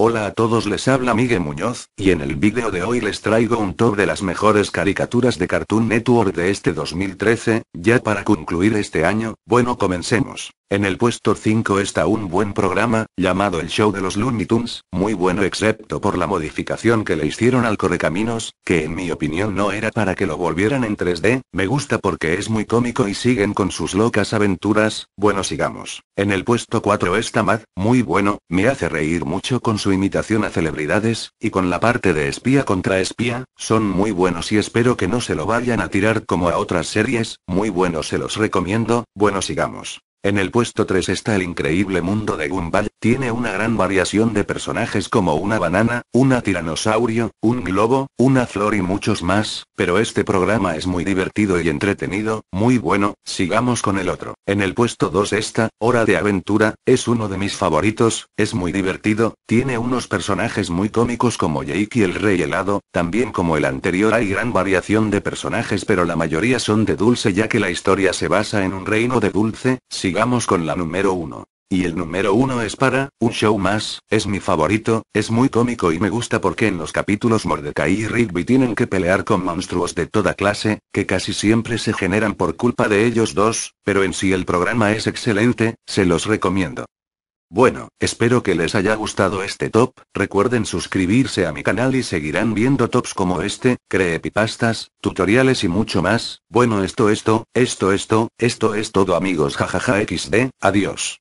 Hola a todos les habla Miguel Muñoz, y en el vídeo de hoy les traigo un top de las mejores caricaturas de Cartoon Network de este 2013, ya para concluir este año, bueno comencemos. En el puesto 5 está un buen programa, llamado El Show de los Looney Tunes, muy bueno excepto por la modificación que le hicieron al Correcaminos, que en mi opinión no era para que lo volvieran en 3D, me gusta porque es muy cómico y siguen con sus locas aventuras, bueno sigamos. En el puesto 4 está Mad, muy bueno, me hace reír mucho con su imitación a celebridades, y con la parte de espía contra espía, son muy buenos y espero que no se lo vayan a tirar como a otras series, muy bueno se los recomiendo, bueno sigamos. En el puesto 3 está el increíble mundo de Gumball tiene una gran variación de personajes como una banana, una tiranosaurio, un globo, una flor y muchos más, pero este programa es muy divertido y entretenido, muy bueno, sigamos con el otro. En el puesto 2 esta, Hora de Aventura, es uno de mis favoritos, es muy divertido, tiene unos personajes muy cómicos como Jake y el Rey Helado, también como el anterior hay gran variación de personajes pero la mayoría son de dulce ya que la historia se basa en un reino de dulce, sigamos con la número 1. Y el número uno es para, un show más, es mi favorito, es muy cómico y me gusta porque en los capítulos Mordecai y Rigby tienen que pelear con monstruos de toda clase, que casi siempre se generan por culpa de ellos dos, pero en sí el programa es excelente, se los recomiendo. Bueno, espero que les haya gustado este top, recuerden suscribirse a mi canal y seguirán viendo tops como este, creepypastas, tutoriales y mucho más, bueno esto esto, esto esto, esto es todo amigos jajaja xd, adiós.